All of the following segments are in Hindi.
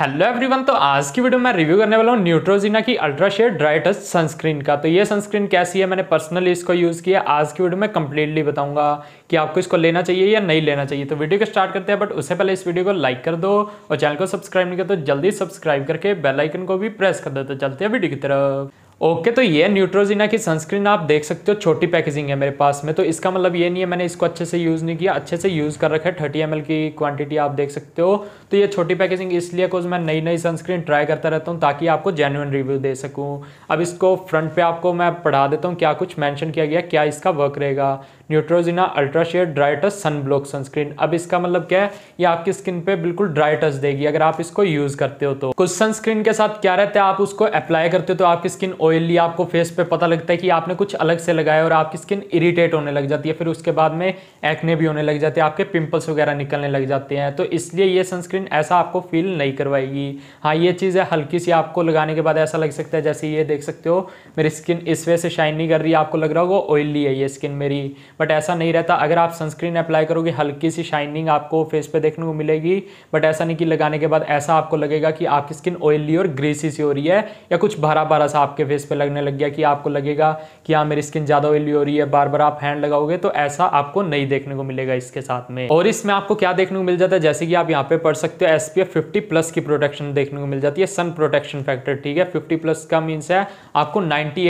हेलो एवरीवन तो आज की वीडियो में रिव्यू करने वाला हूँ न्यूट्रोजिना की ultra shade dry touch sunscreen का तो ये सनस्क्रीन कैसी है मैंने पर्सनली इसको यूज़ किया आज की वीडियो में कंप्लीटली बताऊंगा कि आपको इसको लेना चाहिए या नहीं लेना चाहिए तो वीडियो को स्टार्ट करते हैं बट उससे पहले इस वीडियो को लाइक कर दो और चैनल को सब्सक्राइब नहीं कर तो जल्दी सब्सक्राइब करके बेलाइकन को भी प्रेस कर दो तो चलते हैं वीडियो की तरफ ओके तो ये न्यूट्रोजिना की सनस्क्रीन आप देख सकते हो छोटी पैकेजिंग है मेरे पास में तो इसका मतलब ये नहीं है मैंने इसको अच्छे से यूज़ नहीं किया अच्छे से यूज़ कर रखा है थर्टी एम की क्वांटिटी आप देख सकते हो तो ये छोटी पैकेजिंग इसलिए कोज मैं नई नई सनस्क्रीन ट्राई करता रहता हूँ ताकि आपको जेन्यून रिव्यू दे सकूँ अब इसको फ्रंट पे आपको मैं पढ़ा देता हूँ क्या कुछ मैंशन किया गया क्या इसका वर्क रहेगा Neutrogena ultra shade sheer dry touch sunblock sunscreen अब इसका मतलब क्या है ये आपकी स्किन पे बिल्कुल ड्राई देगी अगर आप इसको यूज़ करते हो तो कुछ सनस्क्रीन के साथ क्या रहता है आप उसको अप्लाई करते हो तो आपकी स्किन ऑयली आपको फेस पे पता लगता है कि आपने कुछ अलग से लगाया और आपकी स्किन इरीटेट होने लग जाती है फिर उसके बाद में एक्ने भी होने लग जाते हैं आपके पिंपल्स वगैरह निकलने लग जाते हैं तो इसलिए ये सनस्क्रीन ऐसा आपको फील नहीं करवाएगी हाँ ये चीज़ है हल्की सी आपको लगाने के बाद ऐसा लग सकता है जैसे ये देख सकते हो मेरी स्किन इस वजह से शाइन नहीं कर रही है आपको लग रहा होगा ऑयली है ये स्किन मेरी बट ऐसा नहीं रहता अगर आप सनस्क्रीन अप्लाई करोगे हल्की सी शाइनिंग आपको फेस पे देखने को मिलेगी बट ऐसा नहीं कि लगाने के बाद ऐसा आपको लगेगा कि आपकी स्किन ऑयली और ग्रेसी सी हो रही है या कुछ भरा भरा सा आपके फेस फेस पे लगने लग गया कि आपको लगेगा कि हाँ मेरी स्किन ज़्यादा ऑयली हो रही है बार बार आप हैंड लगाओगे तो ऐसा आपको नहीं देखने को मिलेगा इसके साथ में और इसमें आपको क्या देखने को मिल जाता है जैसे कि आप यहाँ पे पढ़ सकते हो एस पी प्लस की प्रोटेक्शन देखने को मिल जाती है सन प्रोटेक्शन फैक्टर ठीक है फिफ्टी प्लस का मीन्स है आपको नाइन्टी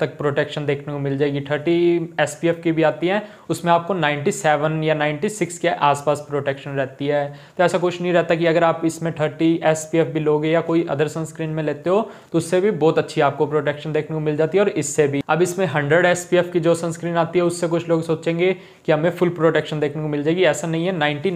तक प्रोटेक्शन देखने को मिल जाएगी थर्टी एस की भी आती है उसमें आपको नाइन्टी या नाइन्टी के आसपास प्रोटेक्शन रहती है तो ऐसा कुछ नहीं रहता कि अगर आप इसमें थर्टी एस भी लोगे या कोई अदर सनस्क्रीन में लेते हो तो उससे भी बहुत अच्छी आपको प्रोटेक्शन देखने को मिल जाती है और इससे भी अब इसमें हंड्रेड एस की जो सनस्क्रीन आती है उससे कुछ लोग सोचेंगे कि हमें फुल प्रोटेक्शन देखने को मिल जाएगी ऐसा नहीं है नाइन्टी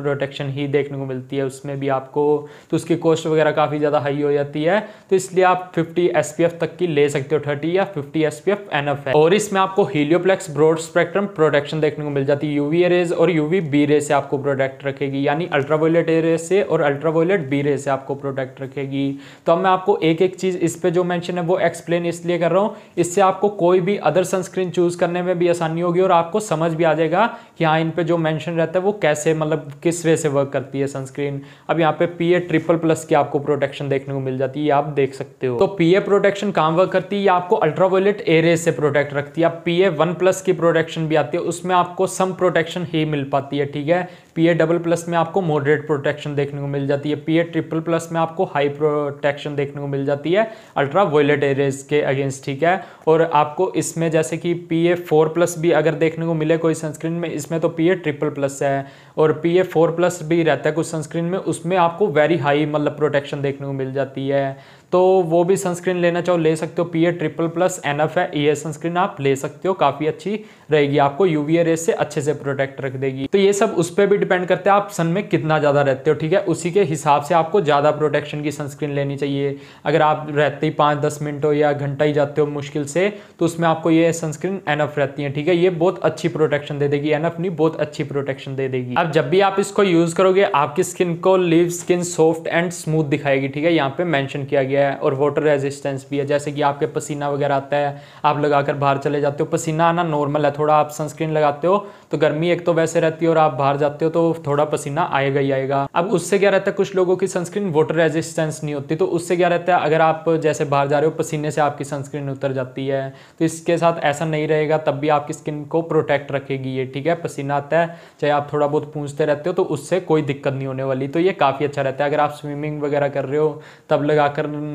प्रोटेक्शन ही देखने को मिलती है उसमें भी आपको तो उसकी कॉस्ट वगैरह काफ़ी ज़्यादा हाई हो जाती है तो इसलिए आप फिफ्टी एस तक की ले सकते हो थर्टी या फिफ्टी एस एनफ है और इसमें आपको हीलियोप्लेक्स ब्रॉड स्पेक्ट्रम प्रोटेक्शन देखने को मिल जाती है यूवी रेज और यूवी बी रे से आपको प्रोटेक्ट रखेगी यानी अल्ट्रावायलेट ए रे से और अल्ट्रावायलेट बी रे से आपको प्रोटेक्ट रखेगी तो अब मैं आपको एक एक चीज़ इस पे जो मेंशन है वो एक्सप्लेन इसलिए कर रहा हूँ इससे आपको कोई भी अदर सनस्क्रीन चूज़ करने में भी आसानी होगी और आपको समझ भी आ जाएगा कि हाँ इन पर जो मैंशन रहता है वो कैसे मतलब किस वे से वर्क करती है सनस्क्रीन अब यहाँ पे पी ट्रिपल प्लस की आपको प्रोटेक्शन देखने को मिल जाती है आप देख सकते हो तो पी प्रोटेक्शन काम वर्क करती है आपको अल्ट्रावायलेट एरे से प्रोटेक्ट रखती है पी ए वन प्लस की प्रोटेक्शन भी आती है उसमें आपको सम प्रोटेक्शन ही मिल पाती है ठीक है पी ए डबल प्लस में आपको मॉडरेट प्रोटेक्शन देखने को मिल जाती है पी ए ट्रिपल प्लस में आपको हाई प्रोटेक्शन देखने को मिल जाती है अल्ट्रा वोयलेट वेटेड के अगेंस्ट ठीक है और आपको इसमें जैसे कि पी ए फोर प्लस भी अगर देखने को मिले कोई सनस्क्रीन में इसमें तो पी ए ट्रिपल प्लस है और पी ए फोर प्लस भी रहता है कुछ सनस्क्रीन में उसमें आपको वेरी हाई मतलब प्रोटेक्शन देखने को मिल जाती है तो वो भी सनस्क्रीन लेना चाहो ले सकते हो P A triple plus N F है ये सनस्क्रीन आप ले सकते हो काफ़ी अच्छी रहेगी आपको यूवीए रेस से अच्छे से प्रोटेक्ट रख देगी तो ये सब उस पर भी डिपेंड करते हैं आप सन में कितना ज़्यादा रहते हो ठीक है उसी के हिसाब से आपको ज़्यादा प्रोटेक्शन की सनस्क्रीन लेनी चाहिए अगर आप रहते ही पाँच दस मिनट हो या घंटा ही जाते हो मुश्किल से तो उसमें आपको ये सनस्क्रीन एन रहती है ठीक है ये बहुत अच्छी प्रोटेक्शन दे देगी एन नहीं बहुत अच्छी प्रोटेक्शन दे देगी अब जब भी आप इसको यूज़ करोगे आपकी स्किन को leave skin soft and smooth दिखाएगी ठीक है यहाँ पे मैंशन किया गया है और वाटर रेजिस्टेंस भी है जैसे कि आपके पसीना वगैरह आता है आप लगाकर बाहर चले जाते हो पसीना आना नॉर्मल है थोड़ा आप सनस्क्रीन लगाते हो तो गर्मी एक तो वैसे रहती है और आप बाहर जाते हो तो थोड़ा पसीना आएगा ही आएगा अब उससे क्या रहता है कुछ लोगों की सनस्क्रीन वाटर रेजिस्टेंस नहीं होती तो उससे क्या रहता है अगर आप जैसे बाहर जा रहे हो पसीने से आपकी सनस्क्रीन उतर जाती है तो इसके साथ ऐसा नहीं रहेगा तब भी आपकी स्किन को प्रोटेक्ट रखेगी ये ठीक है पसीना आता है चाहे आप थोड़ा बहुत पूछते रहते हो तो उससे कोई दिक्कत नहीं होने वाली तो ये काफ़ी अच्छा रहता है अगर आप स्विमिंग वगैरह कर रहे हो तब लगा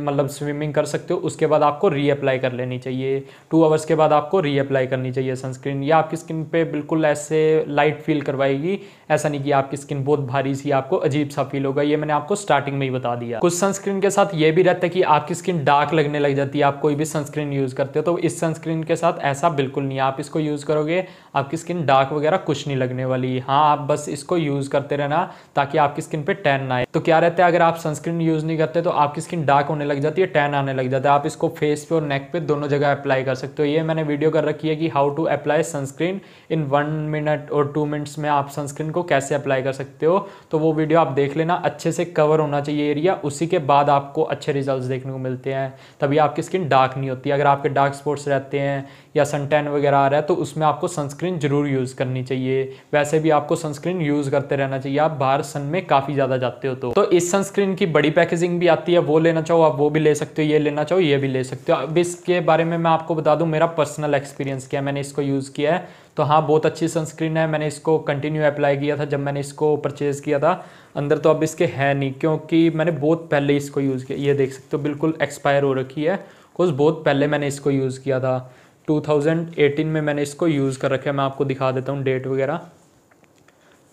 मतलब स्विमिंग कर सकते हो उसके बाद आपको रीअप्लाई कर लेनी चाहिए टू आवर्स के बाद आपको रीअप्लाई करनी चाहिए सनस्क्रीन या आपकी स्किन पे बिल्कुल ऐसे लाइट फील करवाएगी ऐसा नहीं कि आपकी स्किन बहुत भारी सी आपको अजीब सा फील होगा ये मैंने आपको स्टार्टिंग में ही बता दिया कुछ सनस्क्रीन के साथ ये भी रहता है कि आपकी स्किन डार्क लगने लग जाती है आप कोई भी सनस्क्रीन यूज़ करते हो तो इस सनस्क्रीन के साथ ऐसा बिल्कुल नहीं आप इसको यूज़ करोगे आपकी स्किन डार्क वगैरह कुछ नहीं लगने वाली हाँ आप बस इसको यूज़ करते रहना ताकि आपकी स्किन पे टैन ना आए तो क्या रहता है अगर आप सनस्क्रीन यूज़ नहीं करते तो आपकी स्किन डार्क होने आने लग जाती है टैन आने लग जाता है आप इसको फेस पे और नेक पे दोनों जगह अप्लाई कर सकते हो ये मैंने वीडियो कर रखी है कि how to apply sunscreen in one minute और टू मिनट्स में आप सनस्क्रीन को कैसे अप्लाई कर सकते हो तो वो वीडियो आप देख लेना अच्छे से कवर होना चाहिए एरिया उसी के बाद आपको अच्छे रिजल्ट देखने को मिलते हैं तभी आपकी स्किन डार्क नहीं होती अगर आपके डार्क स्पॉट्स रहते हैं या सनटैन वगैरह आ रहा है तो उसमें आपको सनस्क्रीन ज़रूर यूज़ करनी चाहिए वैसे भी आपको सनस्क्रीन यूज़ करते रहना चाहिए आप बाहर सन में काफ़ी ज़्यादा जाते हो तो, तो इस सनस्क्रीन की बड़ी पैकेजिंग भी आती है वो लेना चाहो आप आप वो भी ले सकते हो ये लेना चाहो ये भी ले सकते हो अब इसके बारे में मैं आपको बता दूं मेरा पर्सनल एक्सपीरियंस क्या है मैंने इसको यूज़ किया है तो हाँ बहुत अच्छी सनस्क्रीन है मैंने इसको कंटिन्यू अप्लाई किया था जब मैंने इसको परचेज़ किया था अंदर तो अब इसके है नहीं क्योंकि मैंने बहुत पहले इसको यूज़ किया ये देख सकते हो बिल्कुल एक्सपायर हो रखी है कुछ बहुत पहले मैंने इसको यूज़ किया था 2018 में मैंने इसको यूज़ कर रखा है मैं आपको दिखा देता हूँ डेट वगैरह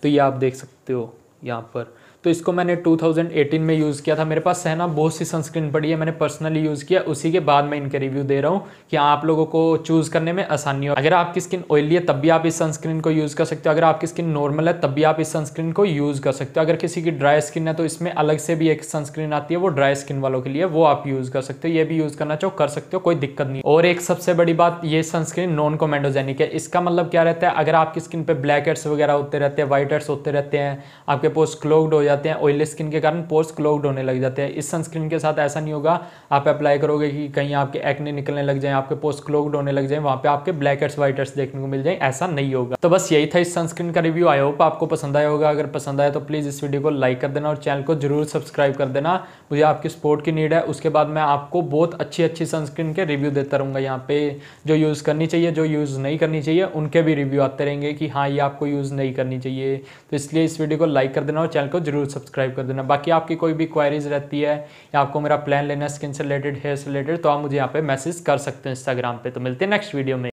तो ये आप देख सकते हो यहाँ पर तो इसको मैंने 2018 में यूज़ किया था मेरे पास है ना बहुत सी सनस्क्रीन पड़ी है मैंने पर्सनली यूज़ किया उसी के बाद मैं इनके रिव्यू दे रहा हूँ कि आप लोगों को चूज़ करने में आसानी हो अगर आपकी स्किन ऑयली है तब भी आप इस सनस्क्रीन को यूज़ कर सकते हो अगर आपकी स्किन नॉर्मल है तब भी आप इस सनस्क्रीन को यूज़ कर सकते हो अगर किसी की ड्राई स्किन है तो इसमें अलग से भी एक सनस्क्रीन आती है वो ड्राई स्किन वालों के लिए वो आप यूज़ कर सकते हो ये भी यूज़ करना चाहो कर सकते हो कोई दिक्कत नहीं और एक सबसे बड़ी बात ये सनस्क्रीन नॉन कोमेंडोजेनिक है इसका मतलब क्या रहता है अगर आपकी स्किन पर ब्लैक एड्स वगैरह होते रहते हैं वाइट एड्स होते रहते हैं आपके पोस्ट क्लोग्ड हो जाते हैं ऑयली स्किन के कारण पोर्स क्लोग्ड होने लग जाते हैं इस सनस्क्रीन के साथ ऐसा नहीं होगा आप अप्लाई करोगे कि कहीं आपके एक्ने निकलने लग जाए आपके पोर्स क्लोग्ड होने लग जाए वहाँ पे आपके ब्लैक हेड्स देखने को मिल जाए ऐसा नहीं होगा तो बस यही था इस सनस्क्रीन का रिव्यू आई होप आपको पसंद आया होगा अगर पसंद आया तो प्लीज़ इस वीडियो को लाइक कर देना और चैनल को जरूर सब्सक्राइब कर देना मुझे आपकी सपोर्ट की नीड है उसके बाद मैं आपको बहुत अच्छी अच्छी सनस्क्रीन के रिव्यू देता रहूँगा यहाँ पे जो यूज़ करनी चाहिए जो यूज़ नहीं करनी चाहिए उनके भी रिव्यू आते रहेंगे कि हाँ ये आपको यूज़ नहीं करनी चाहिए तो इसलिए इस वीडियो को लाइक कर देना और चैनल को जरूर ज़रूर सब्सक्राइब कर देना बाकी आपकी कोई भी क्वारीज रहती है या आपको मेरा प्लान लेना स्किन से रिलेटेड हेयर से रिलेटेड तो आप मुझे यहाँ पे मैसेज कर सकते हैं इंस्टाग्राम पे तो मिलते हैं नेक्स्ट वीडियो में